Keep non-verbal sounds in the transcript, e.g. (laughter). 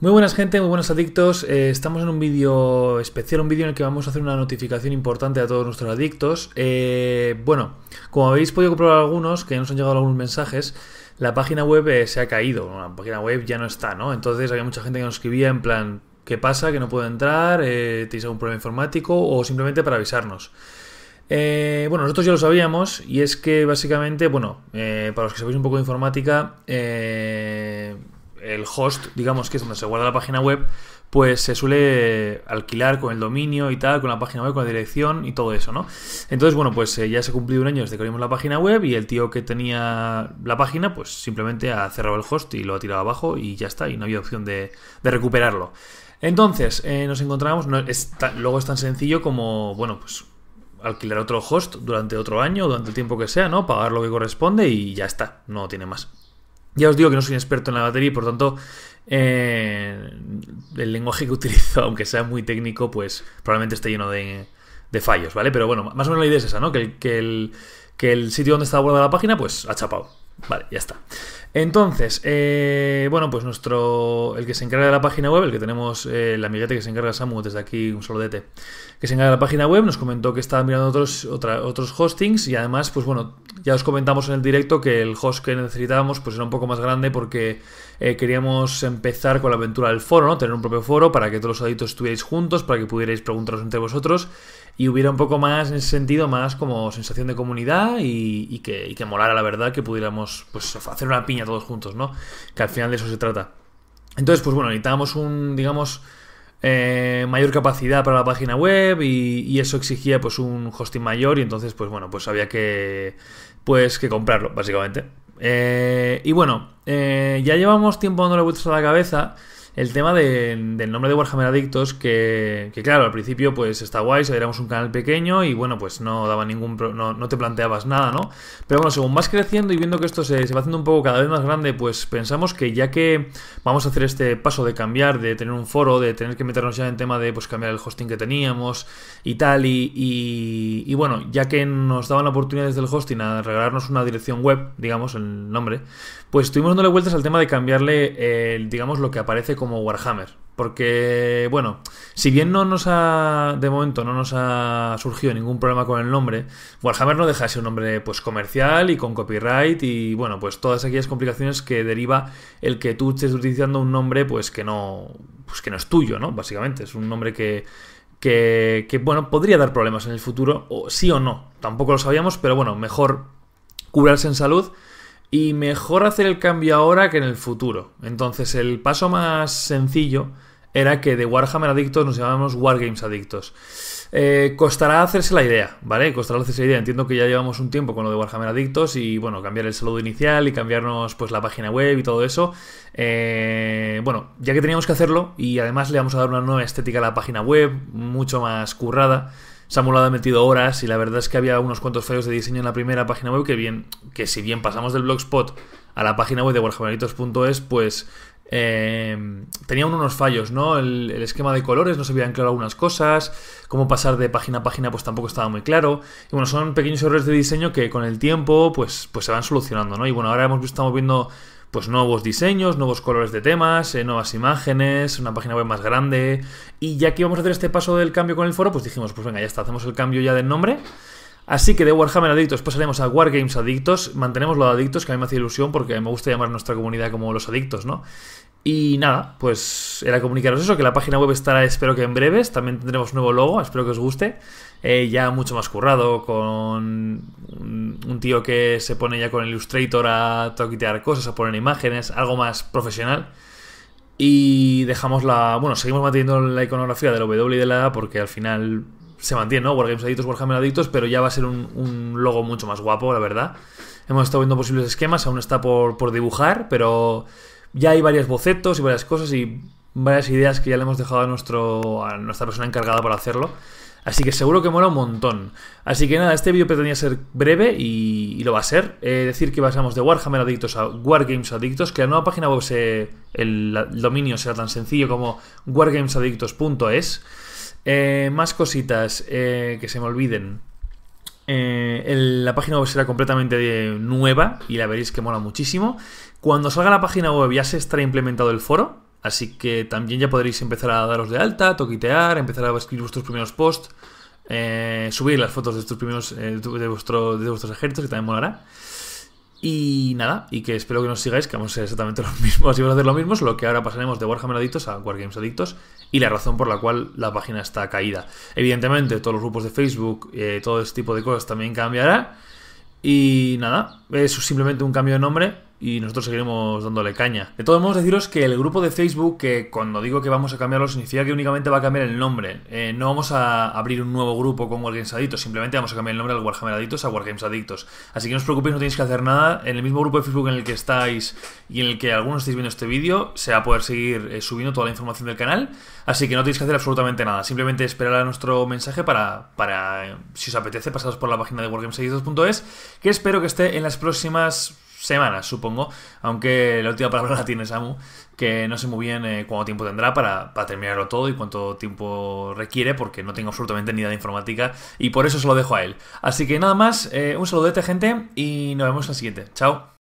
Muy buenas gente, muy buenos adictos. Eh, estamos en un vídeo especial, un vídeo en el que vamos a hacer una notificación importante a todos nuestros adictos. Eh, bueno, como habéis podido comprobar algunos, que nos han llegado algunos mensajes, la página web eh, se ha caído, la página web ya no está, ¿no? Entonces había mucha gente que nos escribía en plan, ¿qué pasa? ¿Que no puedo entrar? ¿Tenéis algún problema informático? O simplemente para avisarnos. bueno, nosotros ya lo sabíamos y es que básicamente, bueno, para los que sabéis un poco de informática, eh, el host, digamos que es donde se guarda la página web, pues se suele alquilar con el dominio y tal, con la página web, con la dirección y todo eso, ¿no? Entonces, bueno, pues eh, ya se cumplido un año desde que abrimos la página web y el tío que tenía la página, pues simplemente ha cerrado el host y lo ha tirado abajo y ya está, y no había opción de, recuperarlo. Entonces, eh, nos encontramos, luego es tan sencillo como, bueno, pues alquilar otro host durante otro año, durante el tiempo que sea, ¿no? Pagar lo que corresponde y ya está, no tiene más. Ya os digo que no soy un experto en la batería y por tanto eh, el lenguaje que (laughs) utilizo, aunque sea muy técnico, pues probablemente esté lleno de, de fallos, ¿vale? Pero bueno, más o menos la idea es esa, ¿no? Que el, que sitio donde está guardada la página, pues ha chapado. Vale, ya está. Entonces, eh, bueno, pues nuestro. El que se encarga de la página web, el que tenemos, eh, el amiguete que se encarga Samu, desde aquí, un saludete, que se encarga de la página web, nos comentó que estaba mirando otros, otros hostings y además, pues bueno, ya os comentamos en el directo que el host que necesitábamos pues era un poco más grande porque eh, queríamos empezar con la aventura del foro, ¿no? Tener un propio foro para que todos los adictos estuvierais juntos, para que pudierais preguntaros entre vosotros y hubiera un poco más en ese sentido, más como sensación de comunidad y, que, y que molara la verdad, que pudiéramos pues hacer una piña todos juntos, ¿no? Que al final de eso se trata. Entonces, pues bueno, necesitábamos un, digamos, eh, mayor capacidad para la página web y, eso exigía pues un hosting mayor y entonces pues bueno pues había que pues que comprarlo básicamente eh, y bueno eh, ya llevamos tiempo dándole vueltas a la cabeza el tema del nombre de Warhammer Adictos, que, claro, al principio pues está guay, si éramos un canal pequeño y bueno, pues no daba ningún no, no, te planteabas nada, ¿no? Pero bueno, según vas creciendo y viendo que esto se, va haciendo un poco cada vez más grande, pues pensamos que ya que vamos a hacer este paso de cambiar, de tener un foro, de tener que meternos ya en tema de pues cambiar el hosting que teníamos y tal, y, bueno, ya que nos daban la oportunidad desde el hosting a regalarnos una dirección web, digamos, el nombre, pues estuvimos dándole vueltas al tema de cambiarle, el digamos, lo que aparece como Warhammer. Porque, bueno, si bien no nos ha, de momento, no nos ha surgido ningún problema con el nombre, Warhammer no deja ser un nombre pues, comercial y con copyright y, bueno, pues todas aquellas complicaciones que deriva el que tú estés utilizando un nombre pues que no, pues, que no es tuyo, ¿no? Básicamente, es un nombre que, que, que, bueno, podría dar problemas en el futuro, o sí o no, tampoco lo sabíamos, pero bueno, mejor curarse en salud y mejor hacer el cambio ahora que en el futuro. Entonces el paso más sencillo era que de Warhammer adictos nos llamamos Wargames adictos. Eh, costará hacerse la idea, ¿vale? Costará hacerse la idea. Entiendo que ya llevamos un tiempo con lo de Warhammer Adictos y, bueno, cambiar el saludo inicial y cambiarnos, pues, la página web y todo eso. Eh, bueno, ya que teníamos que hacerlo y además le vamos a dar una nueva estética a la página web, mucho más currada. Samuel ha metido horas y la verdad es que había unos cuantos fallos de diseño en la primera página web que bien, que si bien pasamos del blogspot a la página web de warhameritos.es, pues em, tenían unos fallos, ¿no? El, esquema de colores, no se habían claro algunas cosas, cómo pasar de página a página, pues tampoco estaba muy claro. Y bueno, son pequeños errores de diseño que con el tiempo, pues, pues se van solucionando, ¿no? Y bueno, ahora hemos estado viendo pues nuevos diseños, nuevos colores de temas, eh, nuevas imágenes, una página web más grande. Y ya que íbamos a hacer este paso del cambio con el foro, pues dijimos, pues venga, ya está, hacemos el cambio ya del nombre Así que de Warhammer Adictos pasaremos pues a Wargames Adictos. Mantenemos lo de Adictos, que a mí me hace ilusión porque me gusta llamar a nuestra comunidad como los adictos, ¿no? Y nada, pues era comunicaros eso, que la página web estará espero que en breves, también tendremos nuevo logo, espero que os guste, eh, ya mucho más currado, con un, tío que se pone ya con Illustrator a toquitear cosas, a poner imágenes, algo más profesional. Y dejamos la... bueno, seguimos manteniendo la iconografía del W y de la A porque al final se mantiene, ¿no? Wargames Adictos, Warhammer Adictos, pero ya va a ser un, logo mucho más guapo, la verdad. Hemos estado viendo posibles esquemas, aún está por, dibujar, pero ya hay varios bocetos y varias cosas y varias ideas que ya le hemos dejado a, nuestro, a nuestra persona encargada para hacerlo. Así que seguro que mola un montón. Así que nada, este vídeo pretendía ser breve y, lo va a ser. decir que pasamos de Warhammer Adictos a Wargames Adictos, que la nueva página web, el, el, dominio será tan sencillo como wargamesadictos.es. Eh, más cositas eh, que se me olviden. Eh, la página web será completamente nueva y la veréis que mola muchísimo. Cuando salga la página web ya se estará implementado el foro, así que también ya podréis empezar a daros de alta, toquitear, empezar a escribir vuestros primeros posts, subir las fotos de, primeros, de, de vuestros ejércitos, que también molará. Y nada, y que espero que nos sigáis, que vamos a ser exactamente (laughs) lo mismo, así vamos a hacer lo mismo, solo que ahora pasaremos de Warhammer Adictos a Wargames Adictos y la razón por la cual la página está caída. Evidentemente, todos los grupos de Facebook, eh, todo este tipo de cosas también cambiará. Y nada, es simplemente un cambio de nombre y nosotros seguiremos dándole caña. De todos modos, deciros que el grupo de Facebook, que cuando digo que vamos a cambiarlo, significa que únicamente va a cambiar el nombre. Eh, no vamos a abrir un nuevo grupo con Wargames Adictos, simplemente vamos a cambiar el nombre de Warhammer Adictos a Wargames Adictos. Así que no os preocupéis, no tenéis que hacer nada. En el mismo grupo de Facebook en el que estáis y en el que algunos estáis viendo este vídeo, se va a poder seguir eh, subiendo toda la información del canal. Así que no tenéis que hacer absolutamente nada, simplemente esperar a nuestro mensaje para, para eh, si os apetece, pasaros por la página de wargamesadictos.es, que espero que esté en las próximas semanas, supongo, aunque la última palabra la tiene Samu, que no sé muy bien eh, cuánto tiempo tendrá para, terminarlo todo y cuánto tiempo requiere, porque no tengo absolutamente ni idea de informática y por eso se lo dejo a él. Así que nada más, eh, un saludete gente y nos vemos en la siguiente. Chao.